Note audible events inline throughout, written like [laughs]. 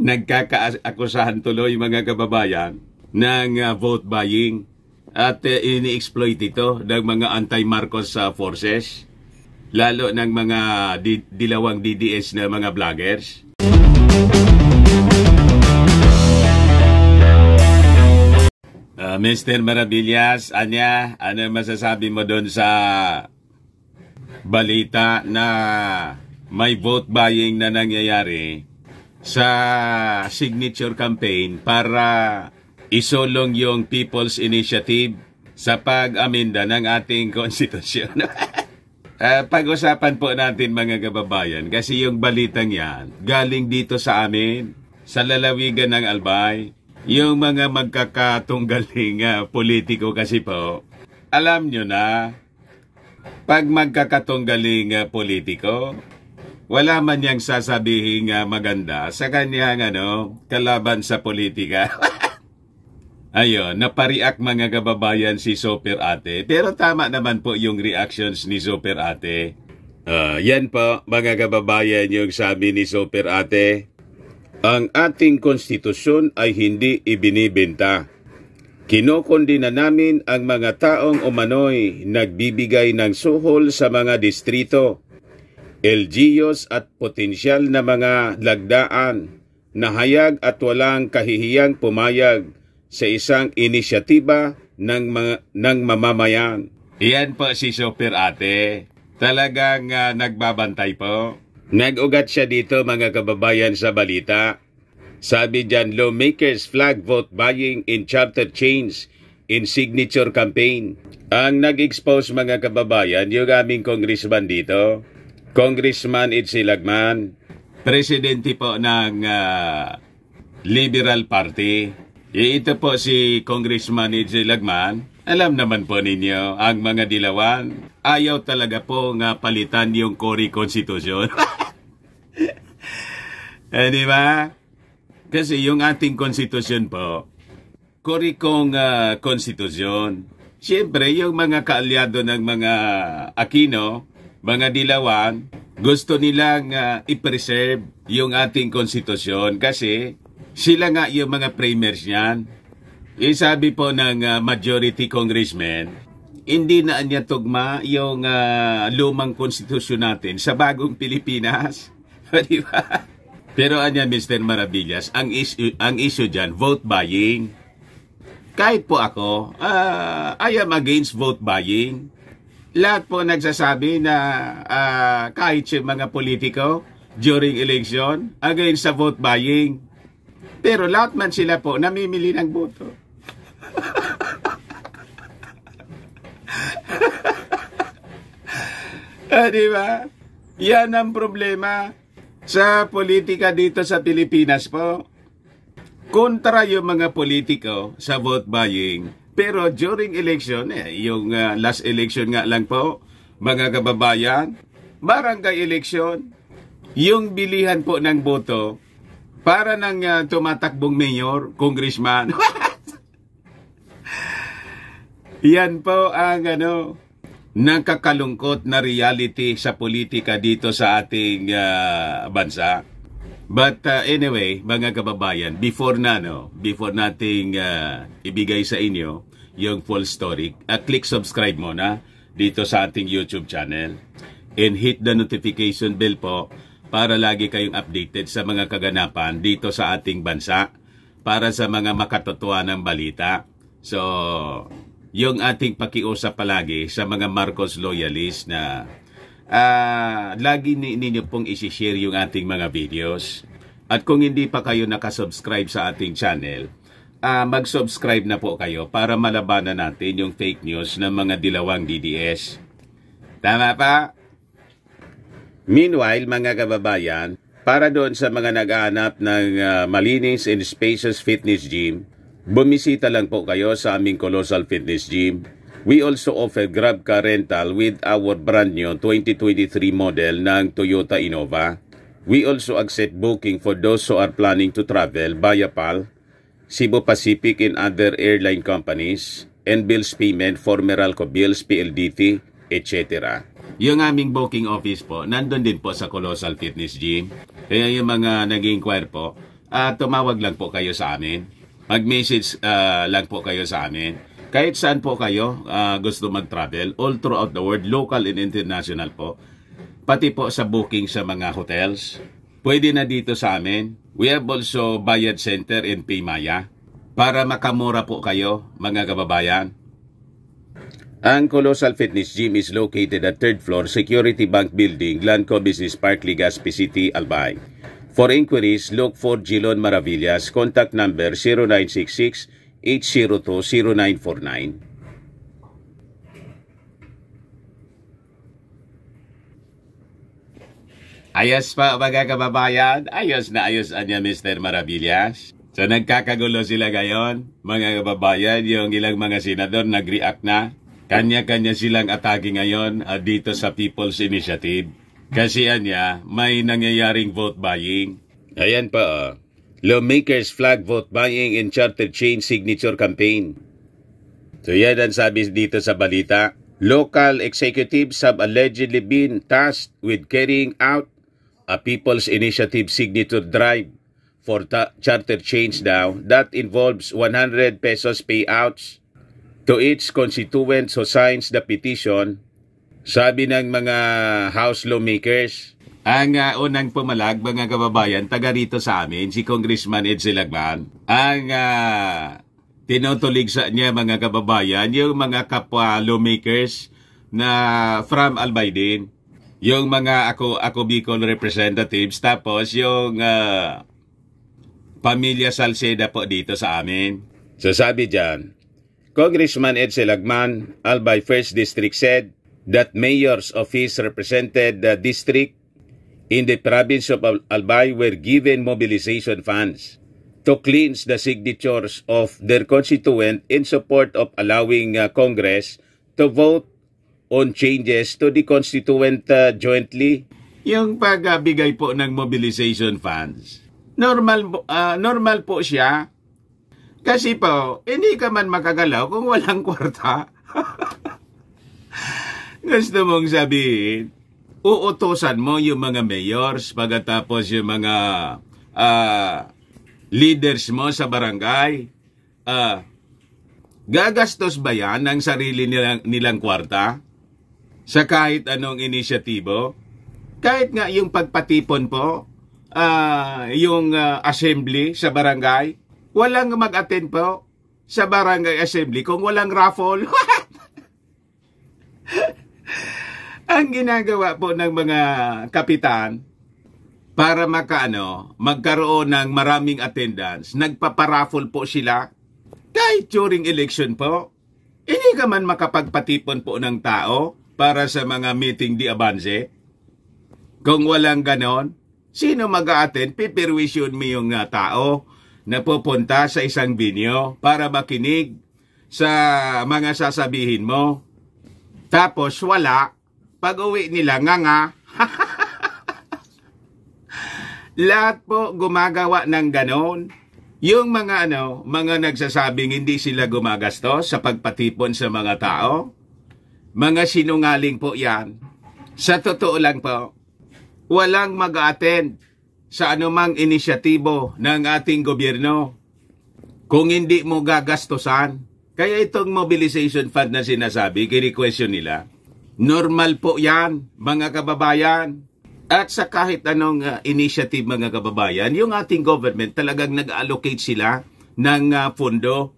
nagkakaakusahan tuloy mga kababayan ng uh, vote buying at uh, ini-exploit ito ng mga anti-Marcos uh, forces lalo ng mga di- dilawang DDS na mga vloggers. Uh, ah, Mr. Maravillas, Anya, ano masasabi mo doon sa balita na may vote buying na nangyayari sa signature campaign para isulong yung People's Initiative sa pag-amenda ng ating [laughs] konstitusyon. uh, pag-usapan po natin mga kababayan kasi yung balitang yan galing dito sa amin, sa lalawigan ng Albay, yung mga magkakatunggaling uh, politiko kasi po, alam nyo na, pag magkakatunggaling uh, politiko, wala man niyang sasabihin uh, ah, maganda sa kanyang ano, kalaban sa politika. [laughs] Ayun, napariak mga kababayan si Super Ate. Pero tama naman po yung reactions ni Super Ate. Uh, yan po mga kababayan yung sabi ni Super Ate. Ang ating konstitusyon ay hindi ibinibenta. Kinokondi na namin ang mga taong umano'y nagbibigay ng suhol sa mga distrito LGUs at potensyal na mga lagdaan na hayag at walang kahihiyang pumayag sa isang inisyatiba ng, mga, ng mamamayan. Iyan po si Super Ate. Talagang uh, nagbabantay po. Nagugat siya dito mga kababayan sa balita. Sabi dyan, lawmakers flag vote buying in chapter change in signature campaign. Ang nag-expose mga kababayan, yung aming congressman dito, Congressman Itzi Lagman, presidente po ng uh, Liberal Party. Eh, ito po si Congressman Itzi Lagman. Alam naman po ninyo, ang mga dilawan, ayaw talaga po nga palitan yung Cory Constitution. [laughs] eh, di ba? Kasi yung ating konstitusyon po, Cory kong uh, Siyempre, yung mga kaalyado ng mga Aquino, mga dilawan, gusto nilang uh, i-preserve yung ating konstitusyon kasi sila nga yung mga premiers niyan. Yung eh, sabi po ng uh, majority congressman, hindi na niya tugma yung uh, lumang konstitusyon natin sa bagong Pilipinas. [laughs] Di ba? Pero anya Mr. Maravillas, ang issue, ang issue dyan, vote buying. Kahit po ako, uh, I am against vote buying lahat po nagsasabi na uh, kahit yung mga politiko during election against sa vote buying. Pero lahat man sila po namimili ng boto. [laughs] ah, di ba? Yan ang problema sa politika dito sa Pilipinas po. Kontra yung mga politiko sa vote buying pero during election, eh, yung uh, last election nga lang po, mga kababayan, barangay election, yung bilihan po ng boto para nang uh, tumatakbong mayor, congressman. [laughs] Yan po ang ano, nakakalungkot na reality sa politika dito sa ating uh, bansa. But uh, anyway, mga kababayan, before na no, before nating uh, ibigay sa inyo yung full story. Uh, click subscribe mo na dito sa ating YouTube channel and hit the notification bell po para lagi kayong updated sa mga kaganapan dito sa ating bansa para sa mga makatotoha ng balita. So, yung ating pakiusap palagi sa mga Marcos loyalists na uh, lagi ninyo pong isishare yung ating mga videos. At kung hindi pa kayo nakasubscribe sa ating channel, uh, mag-subscribe na po kayo para malabanan natin yung fake news ng mga dilawang DDS. Tama pa? Meanwhile, mga kababayan, para doon sa mga nag-aanap ng uh, malinis and spacious fitness gym, bumisita lang po kayo sa aming Colossal Fitness Gym. We also offer grab car rental with our brand new 2023 model ng Toyota Innova. We also accept booking for those who are planning to travel via PAL Cebu Pacific and other airline companies, and bills payment for Meralco bills, PLDT, etc. Yung aming booking office po, nandun din po sa Colossal Fitness Gym. Kaya yung mga nag-inquire po, uh, tumawag lang po kayo sa amin. Mag-message uh, lang po kayo sa amin. Kahit saan po kayo uh, gusto mag-travel, all throughout the world, local and international po, pati po sa booking sa mga hotels, pwede na dito sa amin We have also Bayad Center in Paymaya para makamura po kayo mga kababayan. Ang Colossal Fitness Gym is located at 3rd floor Security Bank Building, Glanco Business Park, Legazpi City, Albay. For inquiries, look for Gilon Maravillas, contact number 0966 802 0949. Ayos pa mga kababayan, ayos na ayos niya Mr. Maravillas. So nagkakagulo sila ngayon, mga kababayan, yung ilang mga senador nag-react na. Kanya-kanya silang atake ngayon uh, dito sa People's Initiative. Kasi anya, ah, may nangyayaring vote buying. Ayan pa oh. Lawmakers flag vote buying and charter change signature campaign. So yan ang sabi dito sa balita. Local executives have allegedly been tasked with carrying out a People's Initiative Signature Drive for ta- charter change now that involves 100 pesos payouts to each constituent who signs the petition. Sabi ng mga House lawmakers, ang uh, unang pumalag, mga kababayan, taga rito sa amin, si Congressman Edsel Agban. Ang uh, tinutulig sa niya, mga kababayan, yung mga kapwa lawmakers na from Albaydin yung mga ako ako Bicol representatives tapos yung uh, pamilya Salceda po dito sa amin. So sabi diyan, Congressman Ed Agman, Albay 1st District said that mayor's office represented the district in the province of Albay were given mobilization funds to cleanse the signatures of their constituent in support of allowing uh, Congress to vote on changes to the constituent uh, jointly? Yung pagbigay po ng mobilization funds, normal, uh, normal po siya. Kasi po, hindi ka man makagalaw kung walang kwarta. [laughs] Gusto mong sabihin, uutosan mo yung mga mayors pagkatapos yung mga uh, leaders mo sa barangay uh, gagastos ba yan ng sarili nilang, nilang kwarta sa kahit anong inisyatibo. Kahit nga yung pagpatipon po, uh, yung uh, assembly sa barangay, walang mag-attend po sa barangay assembly kung walang raffle. [laughs] Ang ginagawa po ng mga kapitan para makaano, magkaroon ng maraming attendance, nagpaparaffle po sila kahit during election po. Hindi ka man makapagpatipon po ng tao, para sa mga meeting di abanse? Kung walang ganon, sino mag-a-attend? Pipirwisyon mo yung uh, tao na pupunta sa isang binyo para makinig sa mga sasabihin mo. Tapos wala, pag uwi nila nga nga. [laughs] Lahat po gumagawa ng ganon. Yung mga ano, mga nagsasabing hindi sila gumagastos sa pagpatipon sa mga tao, mga sinungaling po yan. Sa totoo lang po, walang mag-attend sa anumang inisyatibo ng ating gobyerno kung hindi mo gagastusan. Kaya itong mobilization fund na sinasabi, kini-question nila, normal po yan, mga kababayan. At sa kahit anong uh, initiative mga kababayan, yung ating government talagang nag-allocate sila ng uh, fundo.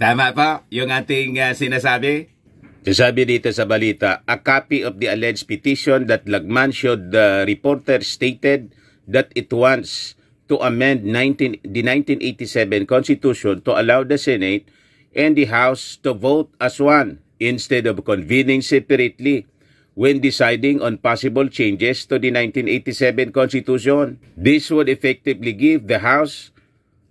Tama pa yung ating uh, sinasabi? Sabi dito sa balita, a copy of the alleged petition that Lagman showed the reporter stated that it wants to amend 19, the 1987 Constitution to allow the Senate and the House to vote as one instead of convening separately when deciding on possible changes to the 1987 Constitution. This would effectively give the House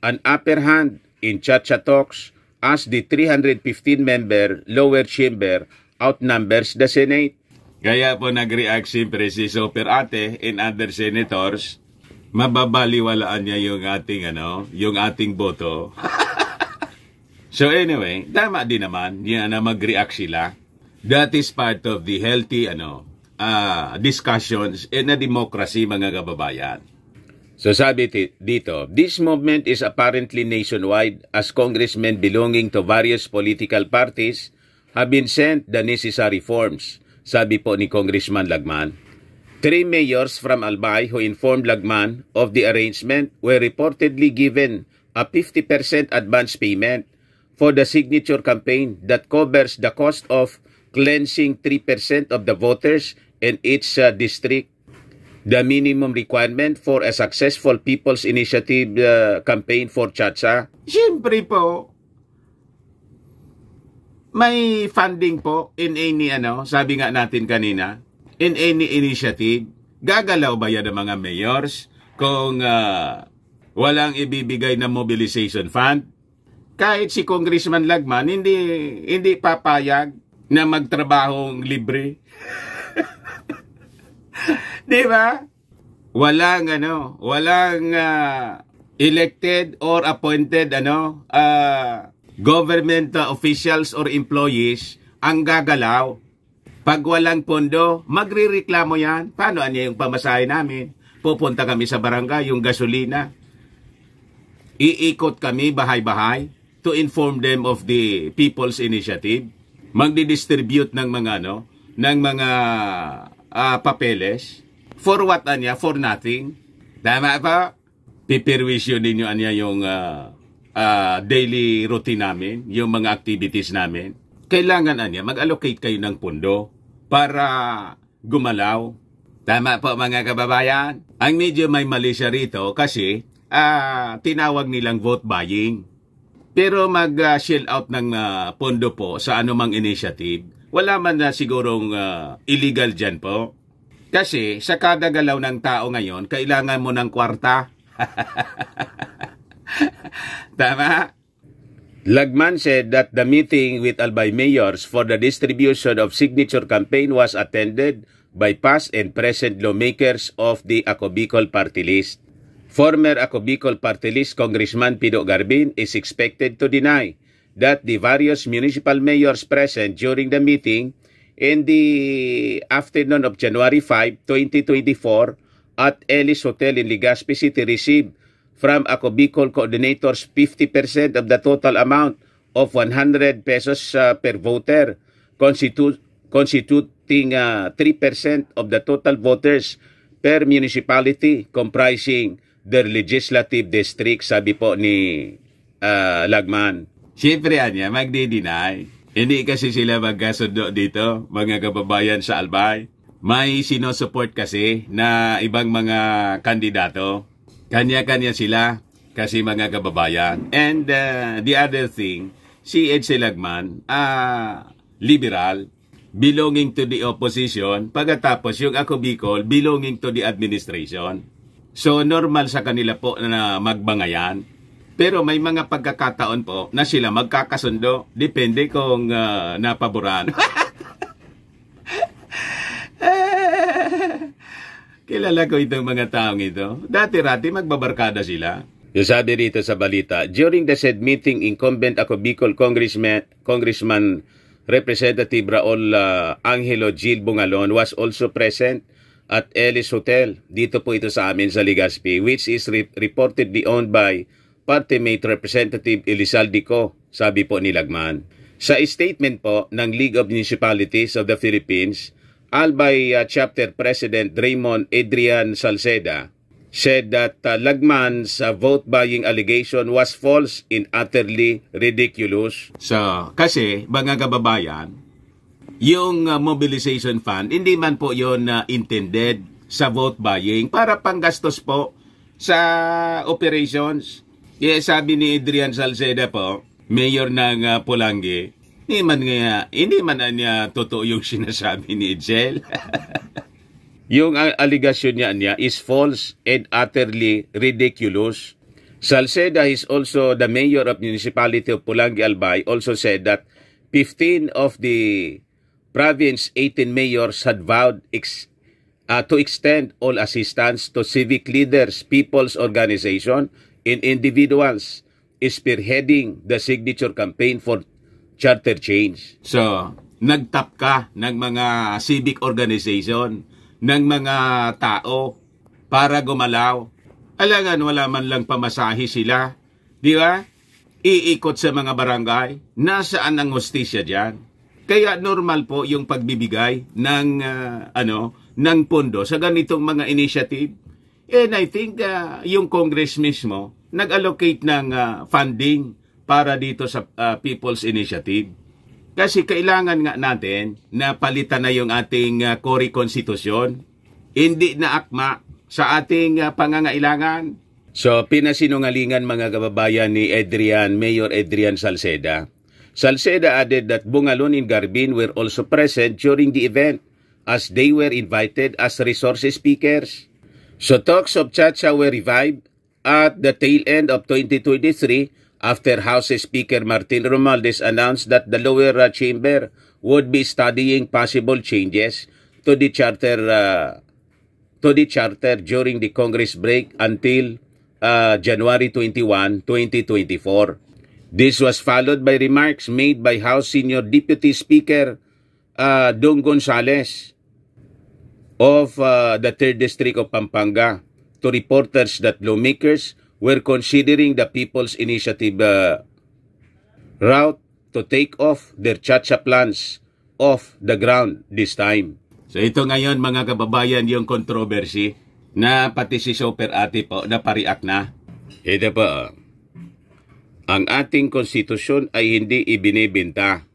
an upper hand in chacha talks as the 315-member lower chamber outnumbers the Senate. Kaya po nag-react si Super Ate and other senators, mababaliwalaan niya yung ating ano, yung ating boto. [laughs] so anyway, tama din naman niya na mag-react sila. That is part of the healthy ano, uh, discussions in a democracy mga kababayan. So sabi dito, this movement is apparently nationwide as congressmen belonging to various political parties have been sent the necessary forms, sabi po ni Congressman Lagman. Three mayors from Albay who informed Lagman of the arrangement were reportedly given a 50% advance payment for the signature campaign that covers the cost of cleansing 3% of the voters in each uh, district the minimum requirement for a successful People's Initiative uh, campaign for Chacha? Siyempre po. May funding po in any ano, sabi nga natin kanina, in any initiative. Gagalaw ba yan ang mga mayors kung uh, walang ibibigay na mobilization fund? Kahit si Congressman Lagman hindi hindi papayag na magtrabahong libre. [laughs] [laughs] Di ba? Walang ano, walang uh, elected or appointed ano, uh, government uh, officials or employees ang gagalaw. Pag walang pondo, magrereklamo yan. Paano ano yung pamasahe namin? Pupunta kami sa barangay, yung gasolina. Iikot kami bahay-bahay to inform them of the people's initiative. Magdidistribute ng mga ano, ng mga uh, papeles For what, Anya? For nothing? Tama pa? Pipirwisyo ninyo, Anya, yung uh, uh, daily routine namin, yung mga activities namin. Kailangan, Anya, mag-allocate kayo ng pundo para gumalaw. Tama po, mga kababayan. Ang medyo may mali siya rito kasi uh, tinawag nilang vote buying. Pero mag-shell uh, out ng uh, pondo po sa anumang initiative, wala man na sigurong uh, illegal dyan po. Kasi sa kada galaw ng tao ngayon, kailangan mo ng kwarta. [laughs] Tama? Lagman said that the meeting with Albay mayors for the distribution of signature campaign was attended by past and present lawmakers of the Acobicol party list. Former Acobicol party list Congressman Pido Garbin is expected to deny that the various municipal mayors present during the meeting in the afternoon of January 5, 2024 at Ellis Hotel in Legazpi City received from Acobicol coordinators 50% of the total amount of 100 pesos uh, per voter, constitu- constituting uh, 3% of the total voters per municipality comprising their legislative district, sabi po ni uh, Lagman. Siyempre, Anya, magdi-deny. Hindi kasi sila magkasundo dito, mga kababayan sa Albay. May sinusupport kasi na ibang mga kandidato. Kanya-kanya sila kasi mga kababayan. And uh, the other thing, si Ed Silagman, uh, ah, liberal, belonging to the opposition, pagkatapos yung ako Bicol, belonging to the administration. So normal sa kanila po na magbangayan. Pero may mga pagkakataon po na sila magkakasundo. Depende kung uh, napaboran. [laughs] Kilala ko itong mga taong ito. Dati-rati magbabarkada sila. Yung sabi rito sa balita, during the said meeting, incumbent ako Bicol Congressman, Congressman Representative Raul uh, Angelo Gil Bungalon was also present at Ellis Hotel. Dito po ito sa amin sa Legazpi, which is re- reportedly owned by parte Mate Representative Elizaldico, sabi po ni Lagman. Sa statement po ng League of Municipalities of the Philippines, Albay uh, Chapter President Raymond Adrian Salceda said that uh, Lagman's uh, vote-buying allegation was false and utterly ridiculous. So, kasi mga kababayan, yung uh, mobilization fund, hindi man po yun uh, intended sa vote buying para panggastos po sa operations Yeah, sabi ni Adrian Salceda po, mayor ng uh, ah, Pulangi, hindi man nga, hindi man niya totoo yung [laughs] sinasabi ni Jel. [laughs] yung allegation niya niya is false and utterly ridiculous. Salceda is also the mayor of municipality of Pulangi Albay also said that 15 of the province 18 mayors had vowed ex, uh, to extend all assistance to civic leaders, people's organization, in individuals spearheading the signature campaign for charter change. So, nagtap ka ng mga civic organization, ng mga tao para gumalaw. Alangan wala man lang pamasahi sila. Di ba? Iikot sa mga barangay. Nasaan ang hostisya diyan? Kaya normal po yung pagbibigay ng uh, ano ng pondo sa ganitong mga initiative And I think uh, yung Congress mismo nag-allocate ng uh, funding para dito sa uh, People's Initiative. Kasi kailangan nga natin na palitan na yung ating uh, Cory Constitution. Hindi na akma sa ating uh, pangangailangan. So, pinasinungalingan mga kababayan ni Adrian, Mayor Adrian Salceda. Salceda added that Bungalon and Garbin were also present during the event as they were invited as resource speakers. So talks of Chacha were revived at the tail end of 2023 after House Speaker Martin Romualdez announced that the lower uh, chamber would be studying possible changes to the charter uh, to the charter during the Congress break until uh, January 21, 2024. This was followed by remarks made by House Senior Deputy Speaker uh, Dong Gonzales of uh, the 3rd District of Pampanga to reporters that lawmakers were considering the People's Initiative uh, route to take off their chacha plans off the ground this time. So ito ngayon mga kababayan yung controversy na pati si Super Ate po napariak na. Ito po, ang ating konstitusyon ay hindi ibinibinta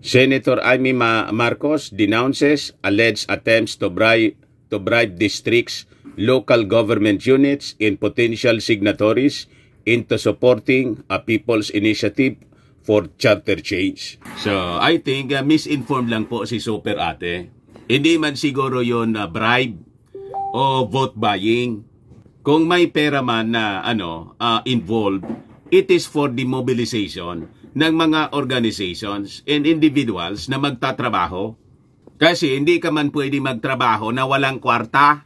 Senator Amy Marcos denounces alleged attempts to bribe, to bribe districts, local government units, and potential signatories into supporting a people's initiative for charter change. So, I think uh, misinformed lang po si Super Ate. Hindi man siguro yon uh, bribe o vote buying. Kung may pera man na ano uh, involved, it is for the mobilization ng mga organizations and individuals na magtatrabaho. Kasi hindi ka man pwede magtrabaho na walang kwarta.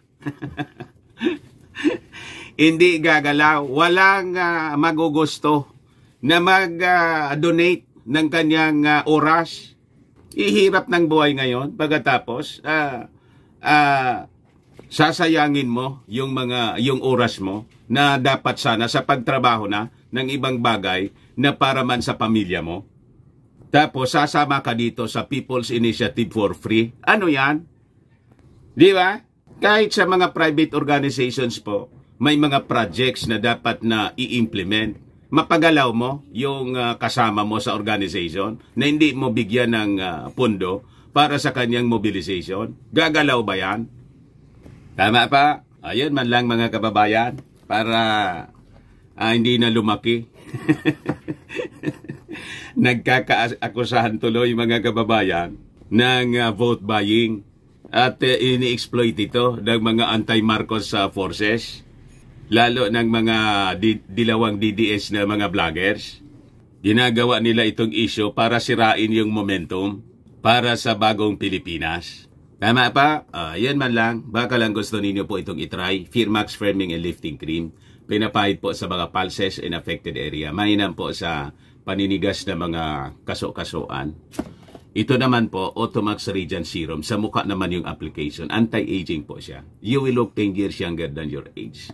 [laughs] hindi gagalaw, walang uh, magugusto na mag-donate ah, uh, ng kanyang uh, oras. Ihirap ng buhay ngayon pagkatapos uh, uh, sasayangin mo yung mga yung oras mo na dapat sana sa pagtrabaho na ng ibang bagay na para man sa pamilya mo. Tapos sasama ka dito sa People's Initiative for Free. Ano 'yan? Di ba? Kahit sa mga private organizations po, may mga projects na dapat na i-implement. Mapagalaw mo yung uh, kasama mo sa organization na hindi mo bigyan ng uh, pondo para sa kanyang mobilization. Gagalaw ba 'yan? Tama pa? Ayun man lang mga kababayan para ah, hindi na lumaki. [laughs] Nagkakaakusahan tuloy mga kababayan ng uh, vote buying at uh, ini-exploit ito ng mga anti-Marcos uh, forces lalo ng mga di- dilawang DDS na mga vloggers. Ginagawa nila itong issue para sirain yung momentum para sa bagong Pilipinas. Tama pa? Uh, yan man lang, baka lang gusto ninyo po itong itry. Firmax Firming and Lifting Cream. Pinapahid po sa mga pulses and affected area. Mainam po sa paninigas ng mga kaso-kasuan. Ito naman po, Automax Radiant Serum. Sa mukha naman yung application. Anti-aging po siya. You will look 10 years younger than your age.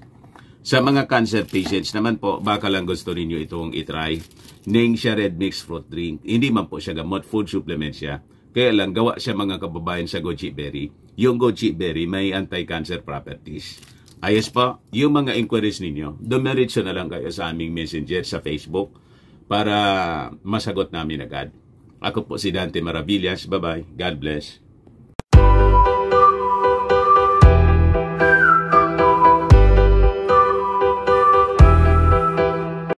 Sa mga cancer patients naman po, baka lang gusto ninyo itong itry. Ning siya Red Mix Fruit Drink. Hindi man po siya gamot. Food supplement siya kaya lang, gawa siya mga kababayan sa goji berry. Yung goji berry may anti-cancer properties. Ayos pa, yung mga inquiries ninyo, dumiretso na lang kayo sa aming messenger sa Facebook para masagot namin agad. Ako po si Dante Maravillas. Bye-bye. God bless.